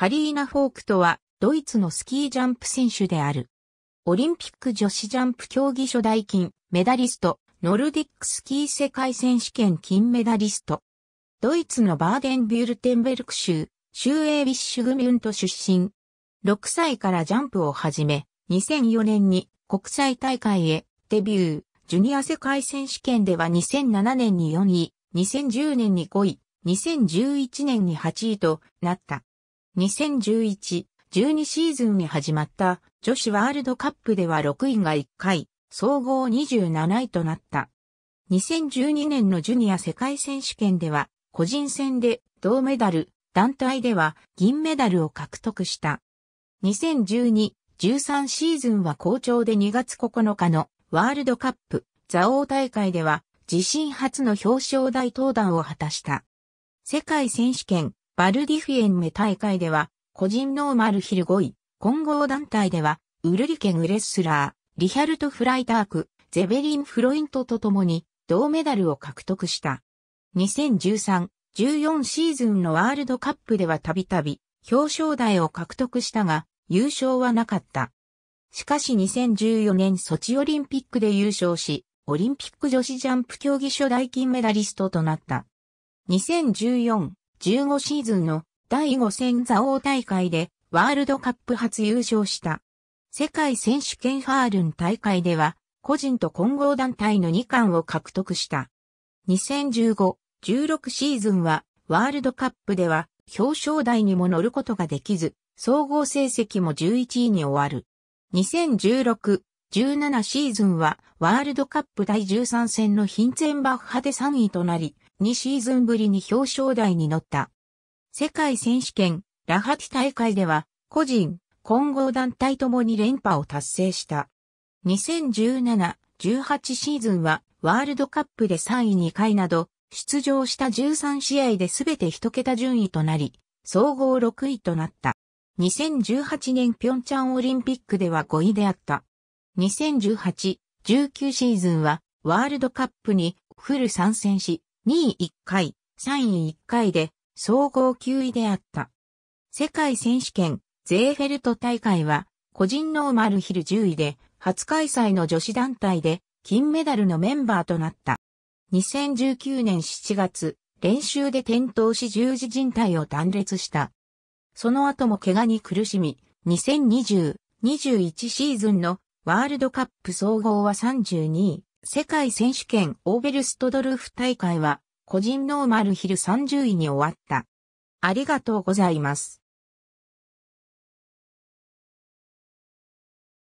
カリーナ・フォークとは、ドイツのスキージャンプ選手である。オリンピック女子ジャンプ競技初代金、メダリスト、ノルディックスキー世界選手権金メダリスト。ドイツのバーデンビュルテンベルク州、州営ビッシュグミュント出身。6歳からジャンプを始め、2004年に国際大会へデビュー、ジュニア世界選手権では2007年に4位、2010年に5位、2011年に8位となった。2011、12シーズンに始まった女子ワールドカップでは6位が1回、総合27位となった。2012年のジュニア世界選手権では、個人戦で銅メダル、団体では銀メダルを獲得した。2012、13シーズンは好調で2月9日のワールドカップ、ザオ大会では自身初の表彰台登壇を果たした。世界選手権、バルディフィエンメ大会では、個人ノーマルヒル5位、混合団体では、ウルリケグレッスラー、リヒャルト・フライターク、ゼベリン・フロイントと共に、銅メダルを獲得した。2013、14シーズンのワールドカップではたびたび、表彰台を獲得したが、優勝はなかった。しかし2014年ソチオリンピックで優勝し、オリンピック女子ジャンプ競技初代金メダリストとなった。2014 1 5シーズンの第5戦座王大会でワールドカップ初優勝した。世界選手権ハールン大会では、個人と混合団体の2冠を獲得した。2015-16シーズンは、ワールドカップでは表彰台にも乗ることができず、総合成績も11位に終わる。2016-17シーズンは、ワールドカップ第13戦のヒンツェンバッハで3位となり、2シーズンぶりに表彰台に乗った。世界選手権、ラハティ大会では、個人、混合団体ともに連覇を達成した。2017、18シーズンは、ワールドカップで3位2回など、出場した13試合で全て1桁順位となり、総合6位となった。2018年ピョンチャンオリンピックでは5位であった。2018、19シーズンは、ワールドカップにフル参戦し、2位1回、3位1回で総合9位であった。世界選手権、ゼーフェルト大会は、個人ノーマルヒル10位で、初開催の女子団体で、金メダルのメンバーとなった。2019年7月、練習で転倒し十字靭帯を断裂した。その後も怪我に苦しみ、2020-21シーズンのワールドカップ総合は32位。世界選手権オーベルストドルフ大会は個人ノーマルヒル30位に終わった。ありがとうございます。